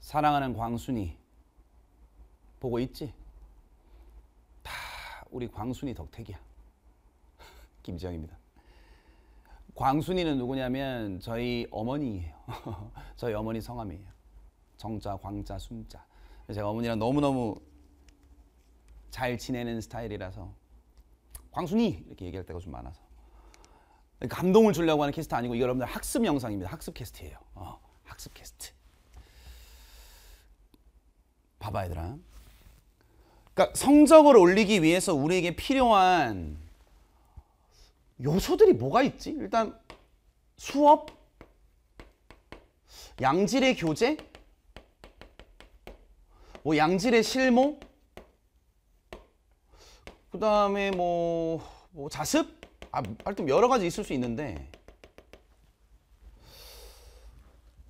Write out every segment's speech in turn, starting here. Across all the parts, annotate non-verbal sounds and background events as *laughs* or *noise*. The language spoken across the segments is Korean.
사랑하는 광순이 보고 있지? 다 우리 광순이 덕택이야. *laughs* 김지영입니다. 광순이는 누구냐면 저희 어머니예요. *laughs* 저희 어머니 성함이에요. 정자, 광자, 순자. 제가 어머니랑 너무너무 잘 지내는 스타일이라서 광순이 이렇게 얘기할 때가 좀 많아서 감동을 주려고 하는 캐스트 아니고 여러분들 학습 영상입니다. 학습 캐스트예요. 어, 학습 캐스트. 봐봐 얘들아. 그러니까 성적을 올리기 위해서 우리에게 필요한 요소들이 뭐가 있지? 일단 수업, 양질의 교재, 뭐 양질의 실무, 그 다음에 뭐, 뭐 자습, 아, 하여튼 여러 가지 있을 수 있는데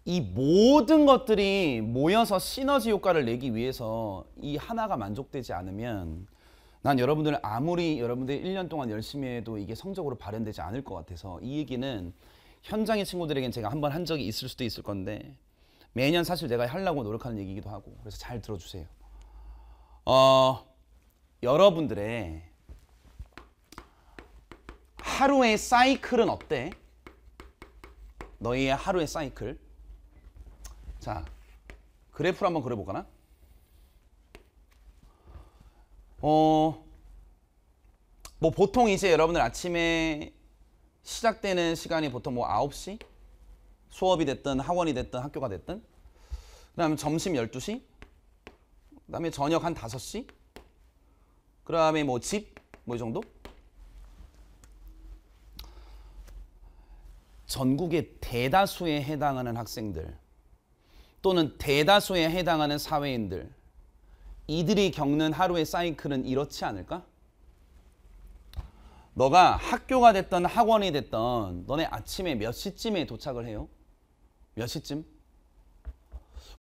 이 모든 것들이 모여서 시너지 효과를 내기 위해서 이 하나가 만족되지 않으면 난 여러분들 아무리 여러분들이 1년 동안 열심히 해도 이게 성적으로 발현되지 않을 것 같아서 이 얘기는 현장의 친구들에게는 제가 한 번 한 적이 있을 수도 있을 건데 매년 사실 내가 하려고 노력하는 얘기기도 하고 그래서 잘 들어주세요. 어, 여러분들의 하루의 사이클은 어때? 너희의 하루의 사이클 자, 그래프를 한번 그려볼까나? 어, 뭐 보통 이제 여러분들 아침에 시작되는 시간이 보통 뭐 9시? 수업이 됐든 학원이 됐든 학교가 됐든 그 다음에 점심 12시 그 다음에 저녁 한 5시 그 다음에 뭐 집 뭐 이 정도 전국의 대다수에 해당하는 학생들 또는 대다수에 해당하는 사회인들 이들이 겪는 하루의 사이클은 이렇지 않을까? 너가 학교가 됐던 학원이 됐던 너네 아침에 몇 시쯤에 도착을 해요? 몇 시쯤?